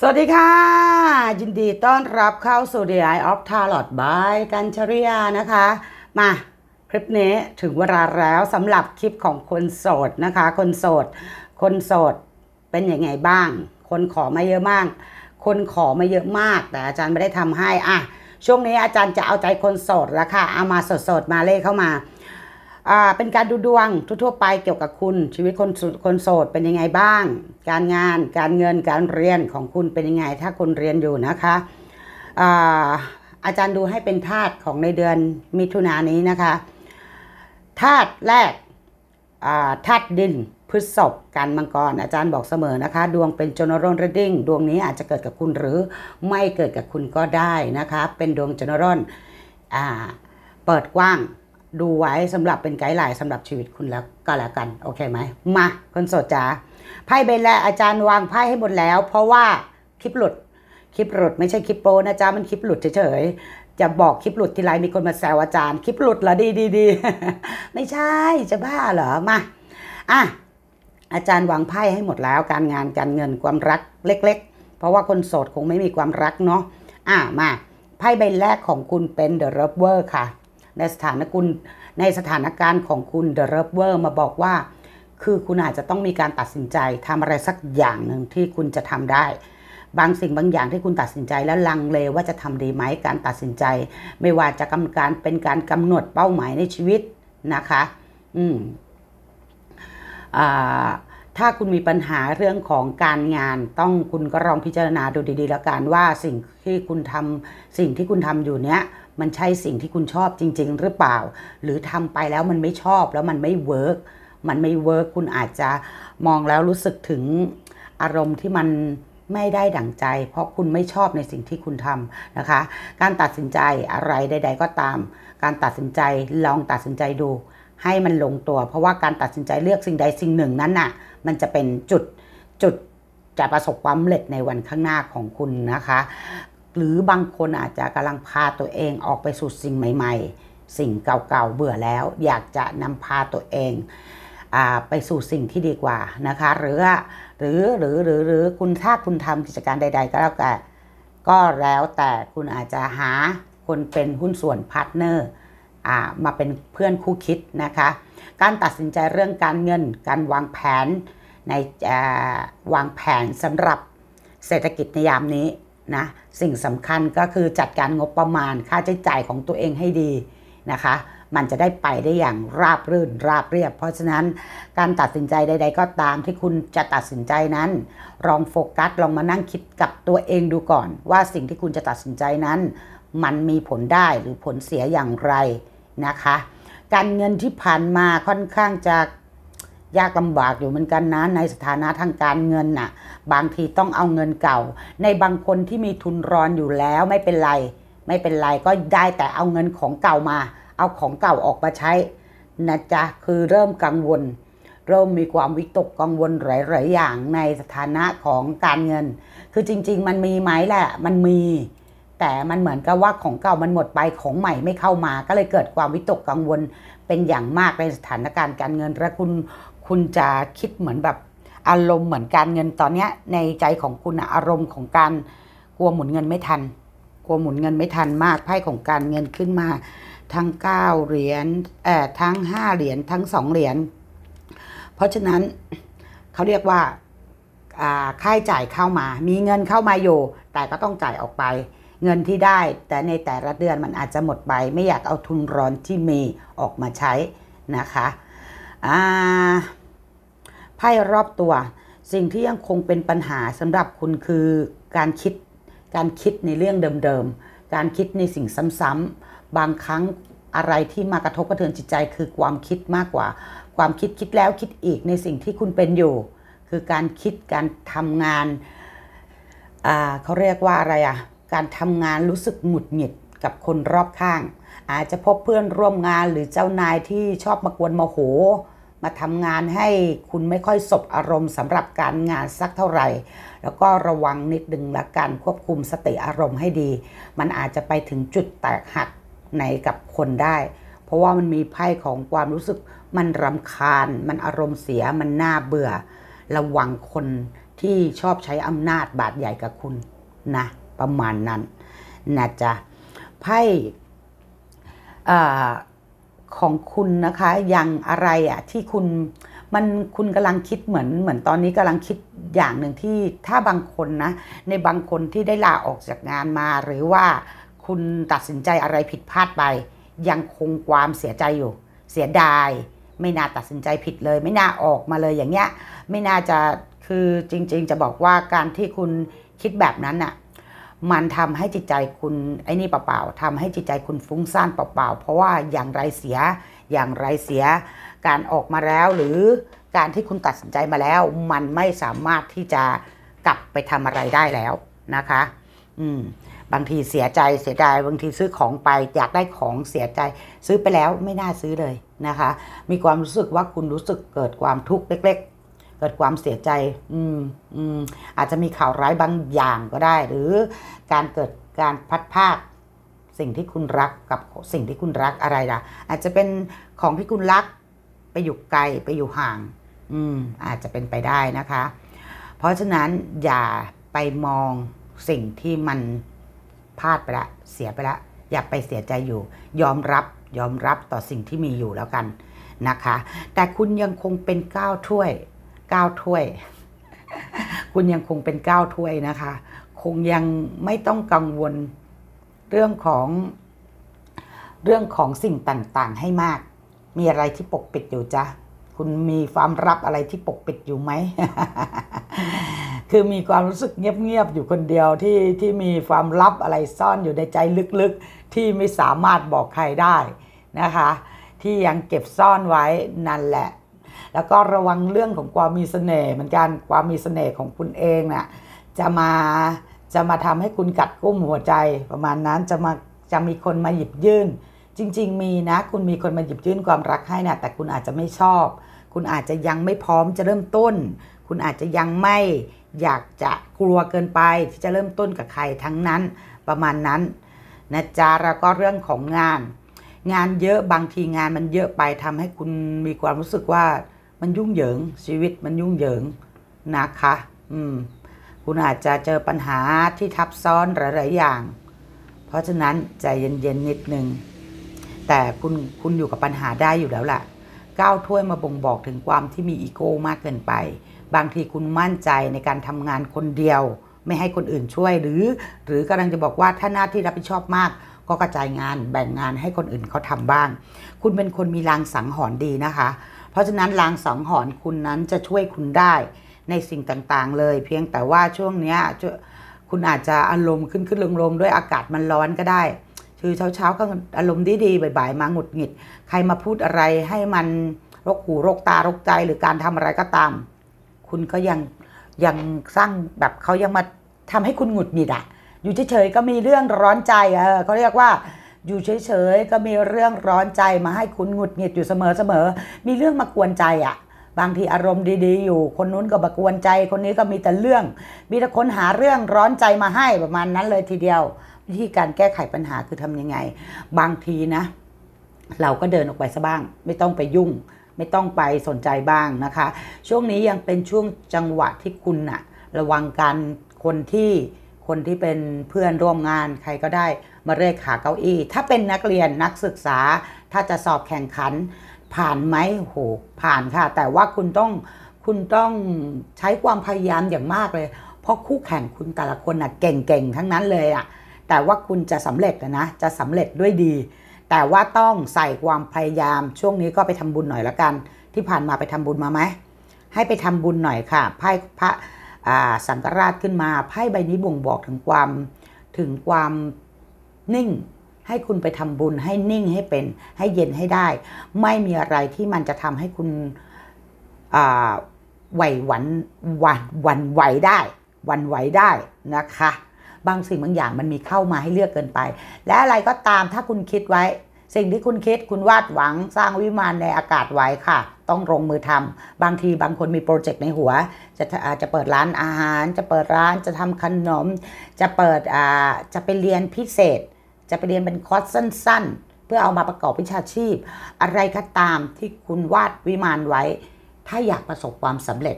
สวัสดีค่ะ ยินดีต้อนรับเข้าสู่ The Eye of Tarot by กัญชริยานะคะ มาคลิปนี้ถึงเวลาแล้วสำหรับคลิปของคนโสดนะคะ คนโสด คนโสดเป็นยังไงบ้าง คนขอมาเยอะมาก คนขอมาเยอะมาก แต่อาจารย์ไม่ได้ทำให้อ่ะช่วงนี้อาจารย์จะเอาใจคนโสดละค่ะเอามาสดๆมาเลขเข้ามา่าเป็นการดูดวงทั่วๆไปเกี่ยวกับคุณชีวิตคนคนโสดเป็นยังไงบ้าง การงานการเงินการเรียนของคุณเป็นยังไงถ้าคุณเรียนอยู่นะคะอาอาจารย์ดูให้เป็นธาตุของในเดือนมิถุนายนนี้นะคะธาตุแรกธาตุดินพฤษภการมังกรอาจารย์บอกเสมอนะคะดวงเป็นจนรอน a l ด e a d i ดวงนี้อาจจะเกิดกับคุณหรือไม่เกิดกับคุณก็ได้นะคะเป็นดวงจนรอนอเปิดกว้างดูไว้สำหรับเป็นไกด์ไลน์สำหรับชีวิตคุณแล้วก็แล้วกันโอเคไหมมาคนโสดจ้าไพ่ใบแรกอาจารย์วางไพ่ให้หมดแล้ว เพราะว่าคลิปหลุดคลิปหลุดไม่ใช่คลิปโปรนะจ๊ะมันคลิปหลุดเฉยๆจะบอกคลิปหลุดทีไรมีคนมาแซวอาจารย์คลิปหลุดเหรอดีดีดีไม่ใช่ จะบ้าเหรอมาอ่ะอาจารย์วางไพ่ให้หมดแล้ว การงานการเงินความรักเล็ก ๆ เพราะว่าคนโสดคงไม่มีความรักเนาะอ่ะมาไพ่ใบแรกของคุณเป็น The r o v e r ค่ะในสถานกุลในสถานการณ์ของคุณเดอะเรเวอร์มาบอกว่า คือคุณอาจจะต้องมีการตัดสินใจทำอะไรสักอย่างหนึ่งที่คุณจะทำได้ บางสิ่งบางอย่างที่คุณตัดสินใจแล้วลังเลว่าจะทำดีไหมการตัดสินใจ ไม่ว่าจะกำการเป็นการกำหนดเป้าหมายในชีวิตนะคะ อืมอ่าถ้าคุณมีปัญหาเรื่องของการงาน ต้องคุณก็ลองพิจารณาดูดีๆแล้วกันว่าสิ่งที่คุณทำสิ่งที่คุณทำอยู่เนี้ยมันใช่สิ่งที่คุณชอบจริง ๆ หรือเปล่า หรือทำไปแล้วมันไม่ชอบแล้วมันไม่เวิร์กมันไม่เวิร์กคุณอาจจะมองแล้วรู้สึกถึงอารมณ์ที่มันไม่ได้ดั่งใจ เพราะคุณไม่ชอบในสิ่งที่คุณทำนะคะ การตัดสินใจอะไรใดๆก็ตาม การตัดสินใจลองตัดสินใจดู ให้มันลงตัว เพราะว่าการตัดสินใจเลือกสิ่งใดสิ่งหนึ่งนั้นน่ะมันจะเป็นจุดจุดจะประสบความสำเร็จในวันข้างหน้าของคุณนะคะหรือบางคนอาจจะกำลังพาตัวเองออกไปสู่สิ่งใหม่ ๆ สิ่งเก่าๆ เบื่อแล้ว อยากจะนำพาตัวเองไปสู่สิ่งที่ดีกว่านะคะ หรือหรือหรือหรือหรือคุณถ้าคุณทำกิจการใด ๆ ก็แล้วแต่ก็แล้วแต่คุณอาจจะหาคนเป็นหุ้นส่วนพาร์ทเนอร์มาเป็นเพื่อนคู่คิดนะคะการตัดสินใจเรื่องการเงินการวางแผนในวางแผนสำหรับเศรษฐกิจในยามนี้นะสิ่งสำคัญก็คือจัดการงบประมาณค่าใช้จ่ายของตัวเองให้ดีนะคะ มันจะได้ไปได้อย่างราบรื่น ราบเรียบ เพราะฉะนั้นการตัดสินใจใดๆก็ตามที่คุณจะตัดสินใจนั้นลองโฟกัสลองมานั่งคิดกับตัวเองดูก่อน ว่าสิ่งที่คุณจะตัดสินใจนั้น มันมีผลได้หรือผลเสียอย่างไรนะคะ การเงินที่ผ่านมาค่อนข้างจะยากลำบากอยู่เหมือนกันนะในสถานะทางการเงินน่ะบางทีต้องเอาเงินเก่า ในบางคนที่มีทุนร้อนอยู่แล้วไม่เป็นไร ไม่เป็นไร ก็ได้แต่เอาเงินของเก่ามา เอาของเก่าออกมาใช้นะจ๊ะคือเริ่มกังวล เริ่มมีความวิตกกังวลหลาย ๆ อย่างในสถานะของการเงิน คือจริง ๆ มันมีไหมแหละ มันมี แต่มันเหมือนกับว่าของเก่ามันหมดไปของใหม่ไม่เข้ามา ก็เลยเกิดความวิตกกังวลเป็นอย่างมากในสถานการณ์การเงิน และคุณคุณจะคิดเหมือนแบบอารมณ์เหมือนการเงินตอนนี้ในใจของคุณอารมณ์ของการกลัวหมุนเงินไม่ทัน กลัวหมุนเงินไม่ทันมากไพ่ของการเงินขึ้นมา ทั้ง9เหรียญเอ่อทั้ง5เหรียญทั้ง2เหรียญเพราะฉะนั้นเขาเรียกว่าค่าใช้จ่ายเข้ามา มีเงินเข้ามาอยู่ แต่ก็ต้องจ่ายออกไป เงินที่ได้แต่ในแต่ละเดือนมันอาจจะหมดไปไม่อยากเอาทุนร้อนที่มีออกมาใช้นะคะอ่าไพ่รอบตัวสิ่งที่ยังคงเป็นปัญหาสำหรับคุณคือการคิดการคิดในเรื่องเดิม ๆ การคิดในสิ่งซ้ำๆบางครั้งอะไรที่มากระทบกระเทือนจิตใจ คือความคิดมากกว่า ความคิดคิดแล้วคิดอีกในสิ่งที่คุณเป็นอยู่ คือการคิดการทำงานเขาเรียกว่าอะไรอะ่ะการทำงานรู้สึกหงุดหงิดกับคนรอบข้าง อาจจะพบเพื่อนร่วมงานหรือเจ้านายที่ชอบมากวนมาโหมาทำงานให้คุณไม่ค่อยสบอารมณ์สำหรับการงานสักเท่าไหร่ แล้วก็ระวังนิดนึงและกันควบคุมสติอารมณ์ให้ดี มันอาจจะไปถึงจุดแตกหักไหนกับคนได้ เพราะว่ามันมีไพ่ของความรู้สึกมันรำคาญ มันอารมณ์เสียมันน่าเบื่อ ระวังคนที่ชอบใช้อำนาจบาดใหญ่กับคุณนะ ประมาณนั้นนะจ๊ะไพ่ของคุณนะคะอย่างอะไรอะที่คุณมันคุณกำลังคิดเหมือน เหมือนตอนนี้กำลังคิดอย่างหนึ่งที่ถ้าบางคนนะในบางคนที่ได้ลาออกจากงานมาหรือว่า คุณตัดสินใจอะไรผิดพลาดไปยังคงความเสียใจอยู่ เสียดายไม่น่าตัดสินใจผิดเลย ไม่น่าออกมาเลยอย่างเงี้ยไม่น่าจะคือจริง ๆ จะบอกว่าการที่คุณคิดแบบนั้นอะ่ะมันทำให้จิตใจคุณไอ้นี่เปล่าๆทำให้จิตใจคุณฟุ้งซ่านเปล่าๆ เพราะว่าอย่างไรเสีย อย่างไรเสีย การออกมาแล้วหรือการที่คุณตัดสินใจมาแล้ว มันไม่สามารถที่จะกลับไปทำอะไรได้แล้วนะคะ อืม บางทีเสียใจเสียดายบางทีซื้อของไป อยากได้ของเสียใจ ซื้อไปแล้วไม่น่าซื้อเลยนะคะ มีความรู้สึกว่าคุณรู้สึกเกิดความทุกข์เล็ก ๆเกิดความเสียใจ อืม อืม อาจจะมีข่าวร้ายบางอย่างก็ได้ หรือ การเกิดการพัดภาค สิ่งที่คุณรักกับสิ่งที่คุณรักอะไรล่ะ อาจจะเป็นของที่คุณรักไปอยู่ไกลไปอยู่ห่าง อืม อาจจะเป็นไปได้นะคะ เพราะฉะนั้นอย่าไปมองสิ่งที่มันพลาดไปละ เสียไปละ อย่าไปเสียใจอยู่ ยอมรับยอมรับต่อสิ่งที่มีอยู่แล้วกันนะคะ แต่คุณยังคงเป็นก้าวถ้วยก้าถ้วย คุณยังคงเป็นก้าถ้วยนะคะ คงยังไม่ต้องกังวลเรื่องของเรื่องของสิ่งต่างๆ ให้มาก มีอะไรที่ปกปิดอยู่จ้ะคุณมีความรับอะไรที่ปกปิดอยู่ไหม คือมีความรู้สึกเงียบๆอยู่คนเดียวที่ที่มีความลับอะไรซ่อนอยู่ในใจลึกๆ ที่ไม่สามารถบอกใครได้นะคะ ที่ยังเก็บซ่อนไว้นั่นแหละแล้วก็ระวังเรื่องของความมีเสน่ห์เหมือนกันความมีเสน่ห์ของคุณเองนะ่ะจะมาจะมาทำให้คุณกัดกุ้มหัวใจ ประมาณนั้นจะมาจะมีคนมาหยิบยื่น จริง ๆ มีนะ คุณมีคนมาหยิบยื่นความรักให้น่ะแต่คุณอาจจะไม่ชอบ คุณอาจจะยังไม่พร้อมจะเริ่มต้น คุณอาจจะยังไม่อยากจะกลัวเกินไป ที่จะเริ่มต้นกับใครทั้งนั้นประมาณนั้นนะจ๊ะแล้วก็เรื่องของงานงานเยอะบางทีงานมันเยอะไปทำให้คุณมีความรู้สึกว่ามันยุ่งเหยิง ชีวิตมันยุ่งเหยิงนะคะ อืมคุณอาจจะเจอปัญหาที่ทับซ้อนหลายๆอย่าง เพราะฉะนั้นใจเย็น ๆ นิดนึงแต่คุณคุณอยู่กับปัญหาได้อยู่แล้วล่ะก้าวถ้วยมาบ่งบอกถึงความที่มี อีโก้มากเกินไป บางทีคุณมั่นใจในการทำงานคนเดียว ไม่ให้คนอื่นช่วยหรือ หรือกำลังจะบอกว่าถ้าหน้าที่รับผิดชอบมากก็กระจายงานแบ่งงานให้คนอื่นเขาทำบ้าง คุณเป็นคนมีรางสังหรณ์ดีนะคะ เพราะฉะนั้นรางสังหรณ์คุณนั้นจะช่วยคุณได้ในสิ่งต่าง ๆ เลย เพียงแต่ว่าช่วงเนี้ยคุณอาจจะอารมณ์ขึ้นขึ้นลงลงด้วยอากาศมันร้อนก็ได้คือเช้าๆก็อารมณ์ดีดีบ่ายๆมาหงุดหงิด ใครมาพูดอะไรให้มันรกหูรกตารกใจหรือการทำอะไรก็ตาม คุณก็ยังยังสร้างแบบเขายังมาทำให้คุณหงุดหงิดอะ่ะอยู่เฉยๆก็มีเรื่องร้อนใจเออเขาเรียกว่าอยู่เฉยๆก็มีเรื่องร้อนใจมาให้คุณหงุดหงิดอยู่เสมอๆมีเรื่องมากวนใจอ่ะ บางทีอารมณ์ดีๆอยู่คนนู้นก็มากวนใจคนนี้ก็มีแต่เรื่อง มีแต่คนหาเรื่องร้อนใจมาให้ ประมาณนั้นเลยทีเดียว วิธีการแก้ไขปัญหาคือทำยังไง บางทีนะ เราก็เดินออกไปซะบ้าง ไม่ต้องไปยุ่ง ไม่ต้องไปสนใจบ้างนะคะ ช่วงนี้ยังเป็นช่วงจังหวะที่คุณอะระวังการคนที่คนที่เป็นเพื่อนร่วมงานใครก็ได้มาเรียกขาเก้าอี้ถ้าเป็นนักเรียนนักศึกษา ถ้าจะสอบแข่งขันผ่านไหมโหผ่านค่ะ แต่ว่าคุณต้องคุณต้องใช้ความพยายามอย่างมากเลย เพราะคู่แข่งคุณแต่ละคนน่ะเก่งๆทั้งนั้นเลยอ่ะ แต่ว่าคุณจะสำเร็จนะ จะสำเร็จด้วยดี แต่ว่าต้องใส่ความพยายามช่วงนี้ก็ไปทำบุญหน่อยละกัน ที่ผ่านมาไปทำบุญมาไหมให้ไปทำบุญหน่อยค่ะไพ่พระสังกราชขึ้นมาไพ่ใบนี้บ่งบอกถึงความถึงความนิ่ง ให้คุณไปทำบุญให้นิ่งให้เป็นให้เย็นให้ได้ ไม่มีอะไรที่มันจะทำให้คุณไหวหวันวันวันไหวได้ วันไหวได้นะคะ บางสิ่งบางอย่างมันมีเข้ามาให้เลือกเกินไป และอะไรก็ตามถ้าคุณคิดไว้สิ่งที่คุณคิดคุณวาดหวังสร้างวิมานในอากาศไว้ค่ะ ต้องลงมือทำ บางทีบางคนมีโปรเจกต์ในหัวจะอาจจะเปิดร้านอาหาร จะเปิดร้านจะทำขนมจะเปิดอ่าจะไปเรียนพิเศษ จะไปเรียนเป็นคอร์สสั้น ๆ เพื่อเอามาประกอบวิชาชีพ อะไรก็ตามที่คุณวาดวิมานไว้ ถ้าอยากประสบความสำเร็จ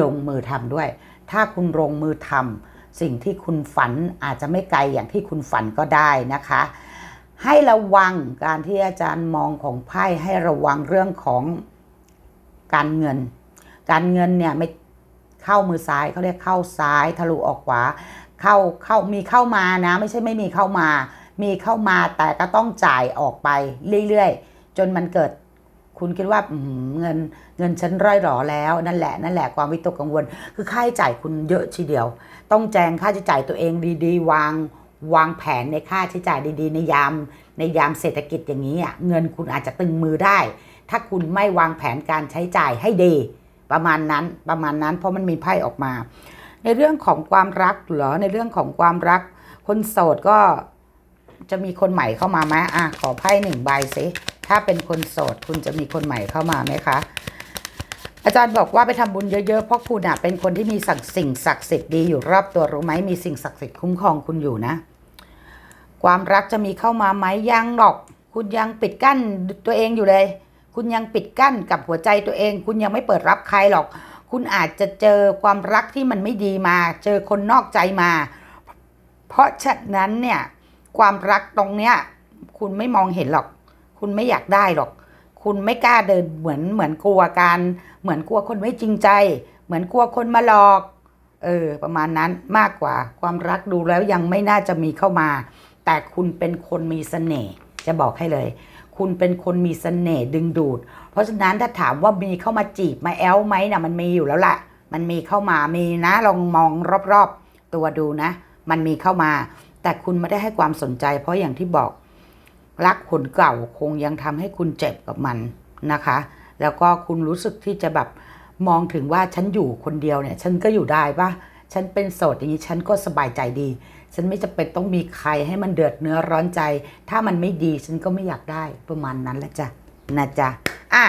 ลงมือทำด้วย ถ้าคุณลงมือทำ สิ่งที่คุณฝันอาจจะไม่ไกลอย่างที่คุณฝันก็ได้นะคะให้ระวังการที่อาจารย์มองของไพ่ให้ระวังเรื่องของการเงิน การเงินเนี่ยไม่เข้ามือซ้ายเขาเรียกเข้าซ้าย ทะลุออกขวาเข้าเข้ามีเข้ามานะ ไม่ใช่ไม่มีเข้ามา มีเข้ามาแต่ก็ต้องจ่ายออกไปเรื่อยๆ จนมันเกิดคุณคิดว่าเงินเงินฉันร่อยหรอแล้ว นั่นแหละนั่นแหละความวิตกกังวล คือค่าใช้จ่ายคุณเยอะทีเดียวต้องแจงค่าใช้จ่ายตัวเองดี ๆ วางวางแผนในค่าใช้จ่ายดีๆ ในยามในยามเศรษฐกิจอย่างนี้อ่ะเงินคุณอาจจะตึงมือได้ ถ้าคุณไม่วางแผนการใช้จ่ายให้ดี ประมาณนั้นประมาณนั้น เพราะมันมีไพ่ออกมา ในเรื่องของความรักเหรอในเรื่องของความรัก คนโสดก็จะมีคนใหม่เข้ามาไหมอ่ะ ขอไพ่หนึ่งใบสิถ้าเป็นคนโสดคุณจะมีคนใหม่เข้ามาไหมคะอาจารย์บอกว่าไปทำบุญเยอะๆ เพราะคุณเป็นคนที่มีสังสิ่งศักดิ์สิทธิ์ดี อยู่รอบตัวรู้ไหมมีสิ่งศักดิ์สิทธิ์คุ้มครองคุณอยู่นะ ความรักจะมีเข้ามาไหมยัง หรอก คุณยังปิดกั้นตัวเองอยู่เลย คุณยังปิดกั้นกับหัวใจตัวเอง คุณยังไม่เปิดรับ ใคร หรอก คุณอาจจะเจอความรักที่มันไม่ดีมา เจอคนนอกใจมา เพราะฉะนั้นเนี่ยความรักตรงเนี้ย คุณไม่มองเห็นหรอก คุณไม่อยากได้หรอกคุณไม่กล้าเดินเหมือนเหมือนกลัวการเหมือนกลัวคนไม่จริงใจ เหมือนกลัวคนมาหลอกเออ ประมาณนั้นมากกว่าความรักดูแล้วยังไม่น่าจะมีเข้ามา แต่คุณเป็นคนมีสเสน่ห์จะบอกให้เลย คุณเป็นคนมีสเสน่ห์ดึงดูด เพราะฉะนั้นถ้าถามว่ามีเข้ามาจีบมาแอลไหมนะ่ะ มันมีอยู่แล้วละ่ะมันมีเข้ามามีนะลองมองรอบๆ ตัวดูนะ มันมีเข้ามา แต่คุณไม่ได้ให้ความสนใจ เพราะอย่างที่บอกรักคนเก่าคงยังทำให้คุณเจ็บกับมันนะคะ แล้วก็คุณรู้สึกที่จะแบบมองถึงว่าฉันอยู่คนเดียวเนี่ย ฉันก็อยู่ได้ปะฉันเป็นโสดอย่างนี้ฉันก็สบายใจดี ฉันไม่จะเป็นต้องมีใครให้มันเดือดเนื้อร้อนใจ ถ้ามันไม่ดีฉันก็ไม่อยากได้ประมาณนั้นแหละจ้ะนะจ๊ะอ่ะ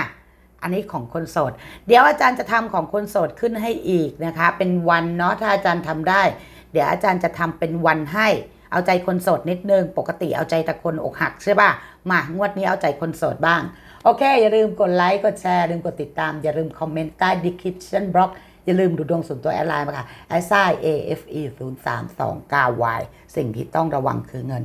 อันนี้ของคนโสด เดี๋ยวอาจารย์จะทำของคนโสดขึ้นให้อีกนะคะ เป็นวันเนาะถ้าอาจารย์ทำได้ เดี๋ยวอาจารย์จะทำเป็นวันให้เอาใจคนโสดนิดนึง ปกติเอาใจแต่คนอกหักใช่ป่ะ มางวดนี้เอาใจคนโสดบ้าง โอเค อย่าลืมกดไลค์ กดแชร์ลืมกดติดตามอย่าลืมคอมเมนต์ใต้ดิคิชชันบล็อกอย่าลืมดูดวงส่วนตัวแอดไลน์มาค่ะไอมสอ AFE 0 3 2 9 Y สิ่งที่ต้องระวังคือเงิน